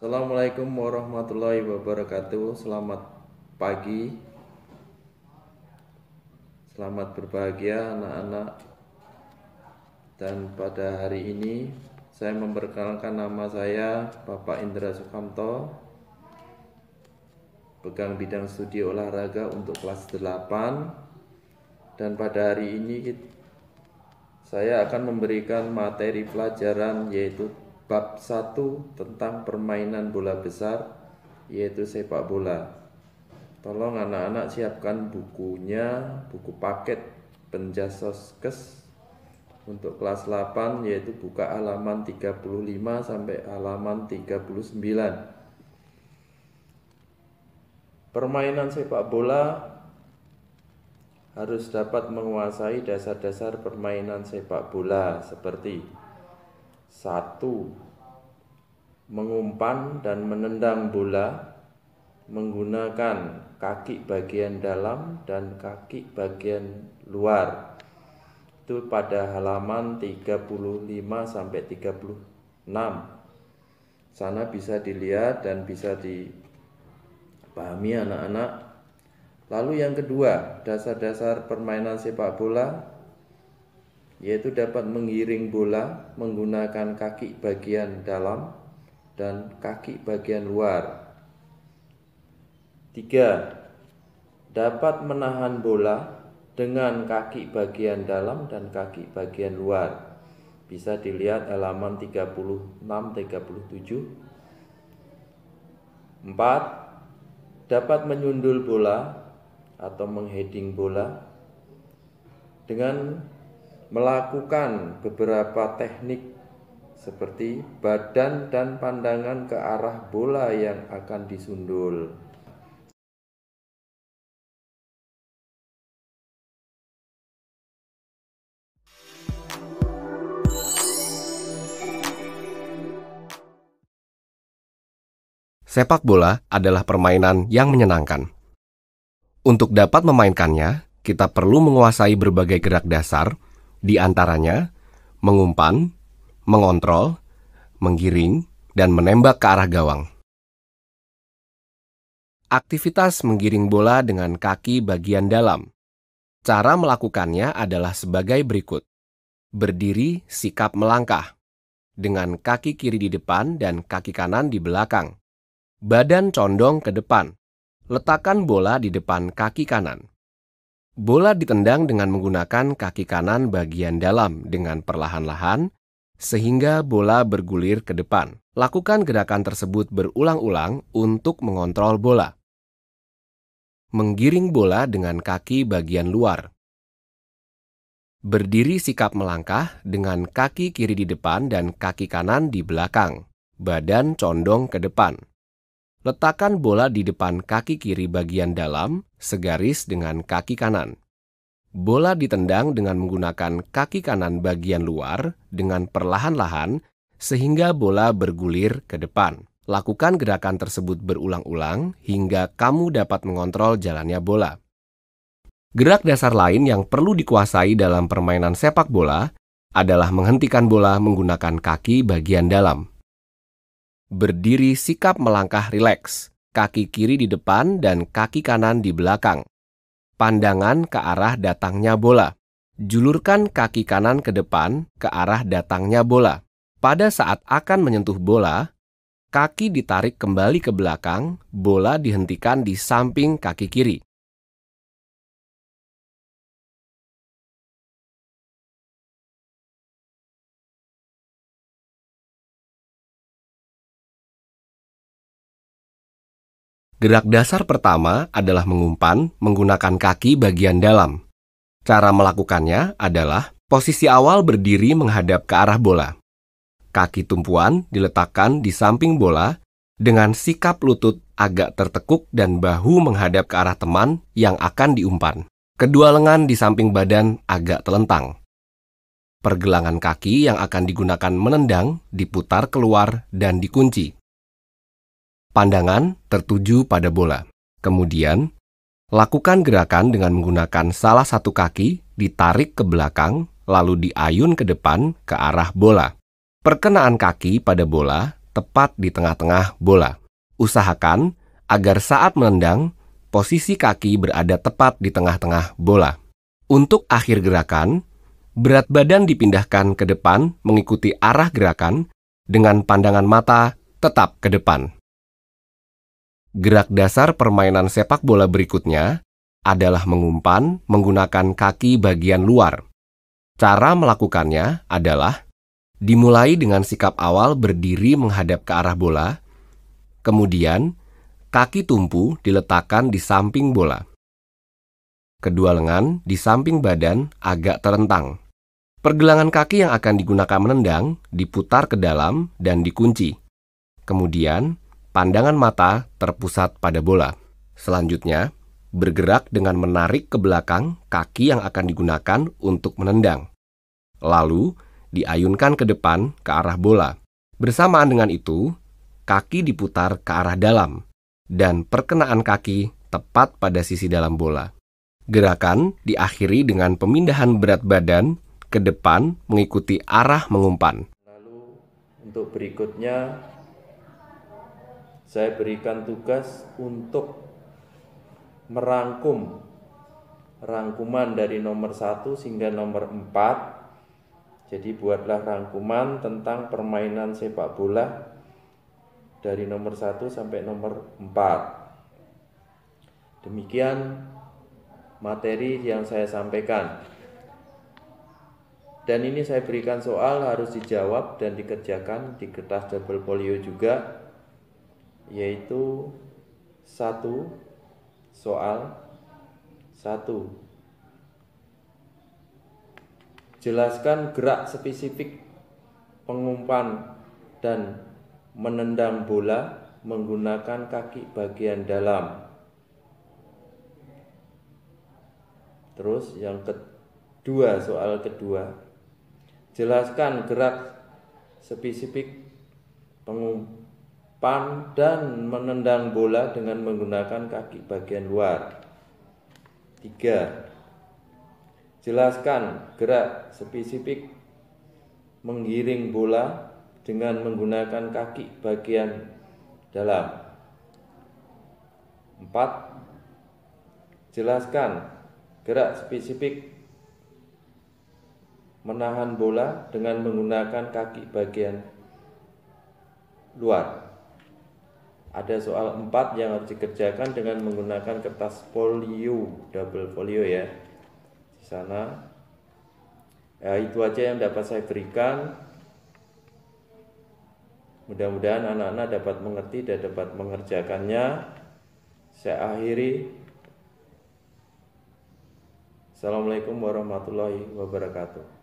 Assalamualaikum warahmatullahi wabarakatuh. Selamat pagi. Selamat berbahagia anak-anak. Dan pada hari ini saya memperkenalkan nama saya Bapak Indra Sukamto. Pegang bidang studi olahraga untuk kelas 8. Dan pada hari ini saya akan memberikan materi pelajaran yaitu bab 1 tentang permainan bola besar yaitu sepak bola. Tolong anak-anak siapkan bukunya, buku paket penjasoskes untuk kelas 8 yaitu buka halaman 35 sampai halaman 39. Permainan sepak bola harus dapat menguasai dasar-dasar permainan sepak bola seperti satu, mengumpan dan menendang bola menggunakan kaki bagian dalam dan kaki bagian luar. Itu pada halaman 35 sampai 36. Sana bisa dilihat dan bisa dipahami anak-anak. Lalu yang kedua, dasar-dasar permainan sepak bola yaitu dapat mengiring bola menggunakan kaki bagian dalam dan kaki bagian luar. 3. Dapat menahan bola dengan kaki bagian dalam dan kaki bagian luar. Bisa dilihat halaman 36 37. 4. Dapat menyundul bola atau mengheading bola dengan melakukan beberapa teknik seperti badan dan pandangan ke arah bola yang akan disundul. Sepak bola adalah permainan yang menyenangkan. Untuk dapat memainkannya, kita perlu menguasai berbagai gerak dasar, di antaranya, mengumpan, mengontrol, menggiring, dan menembak ke arah gawang. Aktivitas menggiring bola dengan kaki bagian dalam. Cara melakukannya adalah sebagai berikut. Berdiri sikap melangkah, dengan kaki kiri di depan dan kaki kanan di belakang. Badan condong ke depan. Letakkan bola di depan kaki kanan. Bola ditendang dengan menggunakan kaki kanan bagian dalam dengan perlahan-lahan, sehingga bola bergulir ke depan. Lakukan gerakan tersebut berulang-ulang untuk mengontrol bola. Menggiring bola dengan kaki bagian luar. Berdiri sikap melangkah dengan kaki kiri di depan dan kaki kanan di belakang, badan condong ke depan. Letakkan bola di depan kaki kiri bagian dalam, segaris dengan kaki kanan. Bola ditendang dengan menggunakan kaki kanan bagian luar dengan perlahan-lahan sehingga bola bergulir ke depan. Lakukan gerakan tersebut berulang-ulang hingga kamu dapat mengontrol jalannya bola. Gerak dasar lain yang perlu dikuasai dalam permainan sepak bola adalah menghentikan bola menggunakan kaki bagian dalam. Berdiri sikap melangkah rileks, kaki kiri di depan dan kaki kanan di belakang. Pandangan ke arah datangnya bola. Julurkan kaki kanan ke depan ke arah datangnya bola. Pada saat akan menyentuh bola, kaki ditarik kembali ke belakang, bola dihentikan di samping kaki kiri. Gerak dasar pertama adalah mengumpan menggunakan kaki bagian dalam. Cara melakukannya adalah posisi awal berdiri menghadap ke arah bola. Kaki tumpuan diletakkan di samping bola dengan sikap lutut agak tertekuk dan bahu menghadap ke arah teman yang akan diumpan. Kedua lengan di samping badan agak telentang. Pergelangan kaki yang akan digunakan menendang diputar keluar dan dikunci. Pandangan tertuju pada bola. Kemudian, lakukan gerakan dengan menggunakan salah satu kaki ditarik ke belakang, lalu diayun ke depan ke arah bola. Perkenaan kaki pada bola tepat di tengah-tengah bola. Usahakan agar saat menendang, posisi kaki berada tepat di tengah-tengah bola. Untuk akhir gerakan, berat badan dipindahkan ke depan mengikuti arah gerakan dengan pandangan mata tetap ke depan. Gerak dasar permainan sepak bola berikutnya adalah mengumpan menggunakan kaki bagian luar. Cara melakukannya adalah dimulai dengan sikap awal berdiri menghadap ke arah bola, kemudian kaki tumpu diletakkan di samping bola. Kedua lengan di samping badan agak terentang. Pergelangan kaki yang akan digunakan menendang diputar ke dalam dan dikunci. Kemudian, Pandangan mata terpusat pada bola. Selanjutnya, bergerak dengan menarik ke belakang kaki yang akan digunakan untuk menendang. Lalu, diayunkan ke depan ke arah bola. Bersamaan dengan itu, kaki diputar ke arah dalam dan perkenaan kaki tepat pada sisi dalam bola. Gerakan diakhiri dengan pemindahan berat badan ke depan mengikuti arah mengumpan. Lalu untuk berikutnya saya berikan tugas untuk merangkum rangkuman dari nomor 1 sehingga nomor 4 jadi buatlah rangkuman tentang permainan sepak bola dari nomor 1 sampai nomor 4 demikian materi yang saya sampaikan dan ini saya berikan soal harus dijawab dan dikerjakan di kertas double polio juga yaitu satu soal satu jelaskan gerak spesifik pengumpan dan menendang bola menggunakan kaki bagian dalam. Terus yang kedua, soal kedua. Jelaskan gerak spesifik pengumpan dan menendang bola dengan menggunakan kaki bagian luar. Tiga. Jelaskan gerak spesifik menggiring bola dengan menggunakan kaki bagian dalam. Empat. Jelaskan gerak spesifik menahan bola dengan menggunakan kaki bagian luar ada soal 4 yang harus dikerjakan dengan menggunakan kertas folio double folio ya di sana ya, itu aja yang dapat saya berikan mudah-mudahan anak-anak dapat mengerti dan dapat mengerjakannya saya akhiri Assalamualaikum warahmatullahi wabarakatuh